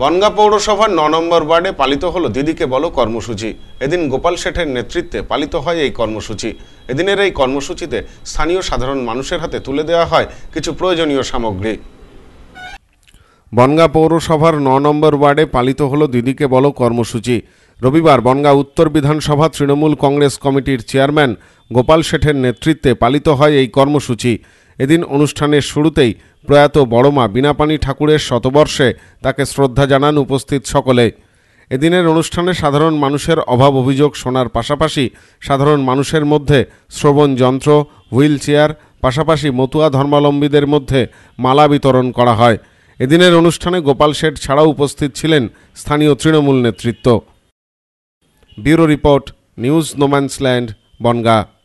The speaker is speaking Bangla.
বনগা পৌরসভার ন নম্বর ওয়ার্ডে পালিত হলো দিদিকে বলো কর্মসূচি এদিন গোপাল শেঠের নেতৃত্বে পালিত হয় এই কর্মসূচি এদিনের এই কর্মসূচিতে স্থানীয় সাধারণ মানুষের হাতে তুলে দেওয়া হয় কিছু প্রয়োজনীয় সামগ্রী বনগা পৌরসভার ন নম্বর ওয়ার্ডে পালিত হলো দিদিকে বলো কর্মসূচি রবিবার বনগা উত্তর বিধানসভা তৃণমূল কংগ্রেস কমিটির চেয়ারম্যান গোপাল শেঠের নেতৃত্বে পালিত হয় এই কর্মসূচি এদিন অনুষ্ঠানের শুরুতেই প্রয়াত বড়মা বিনাপানি ঠাকুরের শতবর্ষে তাকে শ্রদ্ধা জানান উপস্থিত সকলে এদিনের অনুষ্ঠানে সাধারণ মানুষের অভাব অভিযোগ শোনার পাশাপাশি সাধারণ মানুষের মধ্যে শ্রবণ যন্ত্র হুইল চেয়ার পাশাপাশি মতুয়া ধর্মাবলম্বীদের মধ্যে মালা বিতরণ করা হয় এদিনের অনুষ্ঠানে গোপাল শেঠ ছাড়াও উপস্থিত ছিলেন স্থানীয় তৃণমূল নেতৃত্ব bureau report news no man's land Bongaon